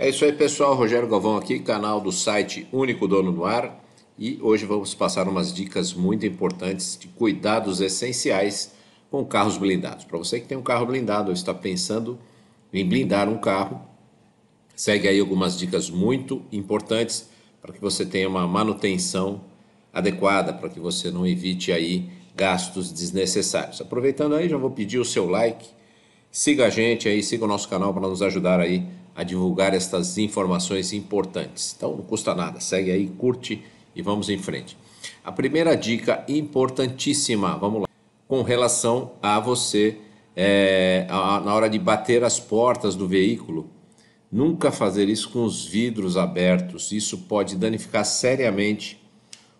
É isso aí, pessoal. Rogério Galvão aqui, canal do site Único Dono no Ar. E hoje vamos passar umas dicas muito importantes de cuidados essenciais com carros blindados. Para você que tem um carro blindado ou está pensando em blindar um carro, segue aí algumas dicas muito importantes para que você tenha uma manutenção adequada, para que você não evite aí gastos desnecessários. Aproveitando aí, já vou pedir o seu like, siga a gente aí, siga o nosso canal para nos ajudar aí a divulgar estas informações importantes. Então não custa nada, segue aí, curte e vamos em frente. A primeira dica importantíssima, vamos lá, com relação a você é, a, na hora de bater as portas do veículo, nunca fazer isso com os vidros abertos. Isso pode danificar seriamente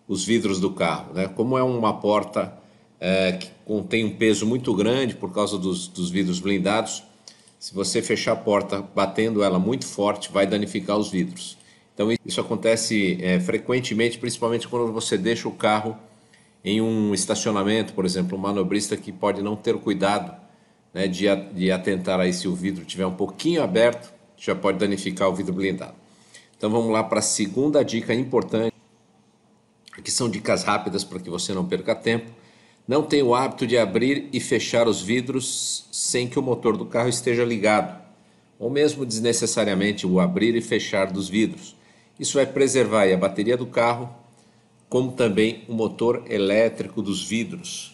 os vidros do carro, né? Como é uma porta é, que contém um peso muito grande por causa dos, dos vidros blindados, se você fechar a porta batendo ela muito forte, vai danificar os vidros. Então isso acontece é, frequentemente, principalmente quando você deixa o carro em um estacionamento, por exemplo, um manobrista que pode não ter cuidado né, de, de atentar aí se o vidro tiver um pouquinho aberto, já pode danificar o vidro blindado. Então vamos lá para a segunda dica importante, que são dicas rápidas para que você não perca tempo não tem o hábito de abrir e fechar os vidros sem que o motor do carro esteja ligado, ou mesmo desnecessariamente o abrir e fechar dos vidros. Isso vai é preservar a bateria do carro, como também o motor elétrico dos vidros.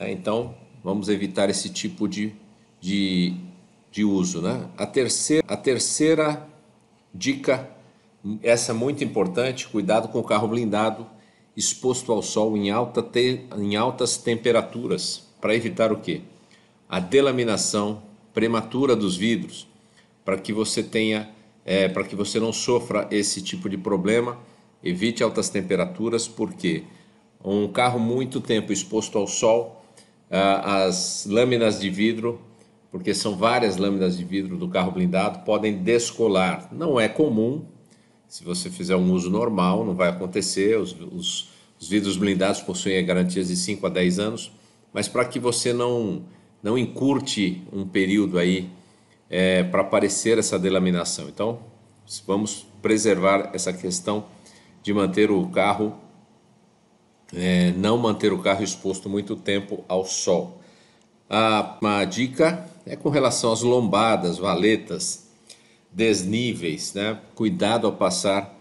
Né? Então, vamos evitar esse tipo de, de, de uso. Né? A, terceira, a terceira dica, essa muito importante, cuidado com o carro blindado exposto ao sol em, alta te, em altas temperaturas, para evitar o quê? A delaminação prematura dos vidros, para que você tenha, é, para que você não sofra esse tipo de problema. Evite altas temperaturas, porque um carro muito tempo exposto ao sol, as lâminas de vidro, porque são várias lâminas de vidro do carro blindado, podem descolar. Não é comum, se você fizer um uso normal, não vai acontecer. Os, os, os vidros blindados possuem garantias de 5 a 10 anos, mas para que você não, não encurte um período aí é, para aparecer essa delaminação. Então, vamos preservar essa questão de manter o carro, é, não manter o carro exposto muito tempo ao sol. A, ah, uma dica é com relação às lombadas, valetas, desníveis, né? cuidado ao passar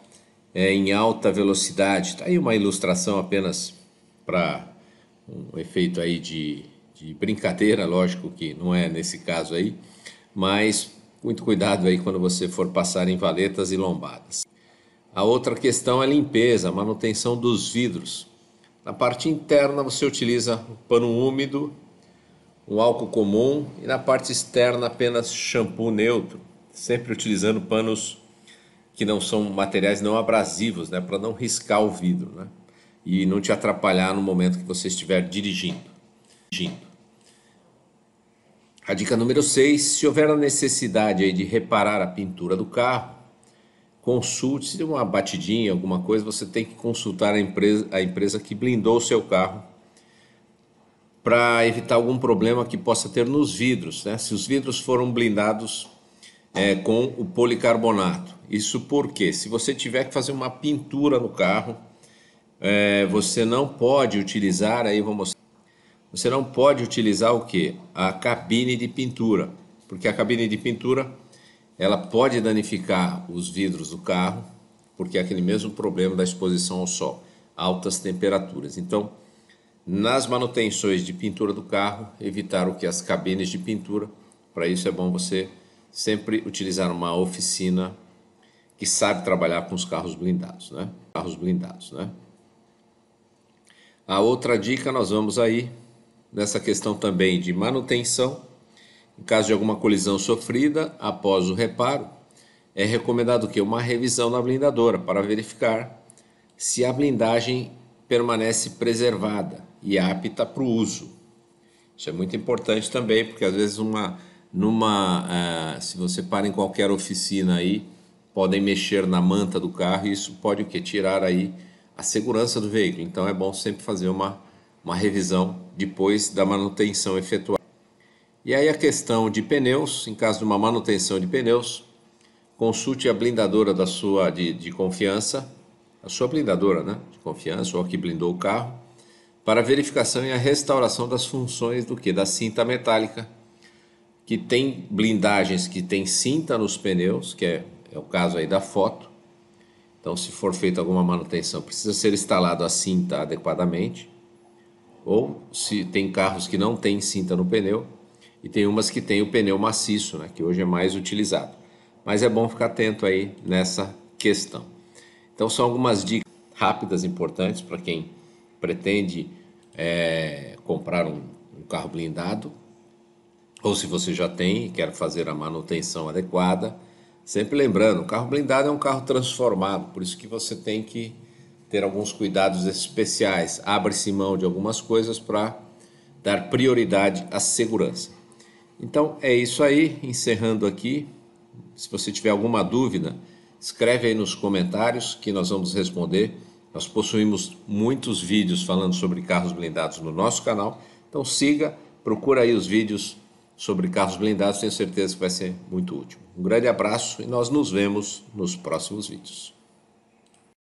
é, em alta velocidade. Tá aí uma ilustração apenas para um efeito aí de, de brincadeira, lógico que não é nesse caso aí, mas muito cuidado aí quando você for passar em valetas e lombadas. A outra questão é limpeza, manutenção dos vidros. Na parte interna você utiliza um pano úmido, um álcool comum e na parte externa apenas shampoo neutro sempre utilizando panos que não são materiais não abrasivos, né, para não riscar o vidro, né, e não te atrapalhar no momento que você estiver dirigindo. dirigindo. A dica número 6, se houver a necessidade aí de reparar a pintura do carro, consulte, se uma batidinha, alguma coisa, você tem que consultar a empresa, a empresa que blindou o seu carro para evitar algum problema que possa ter nos vidros. Né? Se os vidros foram blindados é, com o policarbonato. Isso porque, se você tiver que fazer uma pintura no carro, é, você não pode utilizar, aí vou mostrar, você não pode utilizar o que? A cabine de pintura, porque a cabine de pintura ela pode danificar os vidros do carro, porque é aquele mesmo problema da exposição ao sol, altas temperaturas. Então, nas manutenções de pintura do carro, evitar o que as cabines de pintura, para isso é bom você sempre utilizar uma oficina que sabe trabalhar com os carros blindados, né? Carros blindados, né? A outra dica nós vamos aí nessa questão também de manutenção. Em caso de alguma colisão sofrida após o reparo, é recomendado que uma revisão na blindadora para verificar se a blindagem permanece preservada e apta para o uso. Isso é muito importante também, porque às vezes uma numa uh, se você para em qualquer oficina aí podem mexer na manta do carro e isso pode o que tirar aí a segurança do veículo então é bom sempre fazer uma uma revisão depois da manutenção efetuada e aí a questão de pneus em caso de uma manutenção de pneus consulte a blindadora da sua de, de confiança a sua blindadora né de confiança ou a que blindou o carro para verificação e a restauração das funções do que da cinta metálica que tem blindagens que tem cinta nos pneus, que é, é o caso aí da foto. Então, se for feita alguma manutenção, precisa ser instalado a cinta adequadamente. Ou se tem carros que não têm cinta no pneu e tem umas que tem o pneu maciço, né, que hoje é mais utilizado. Mas é bom ficar atento aí nessa questão. Então, são algumas dicas rápidas importantes para quem pretende é, comprar um, um carro blindado ou se você já tem e quer fazer a manutenção adequada, sempre lembrando, o carro blindado é um carro transformado, por isso que você tem que ter alguns cuidados especiais, abre-se mão de algumas coisas para dar prioridade à segurança. Então é isso aí, encerrando aqui. Se você tiver alguma dúvida, escreve aí nos comentários que nós vamos responder. Nós possuímos muitos vídeos falando sobre carros blindados no nosso canal, então siga, procura aí os vídeos sobre carros blindados, tenho certeza que vai ser muito útil. Um grande abraço e nós nos vemos nos próximos vídeos.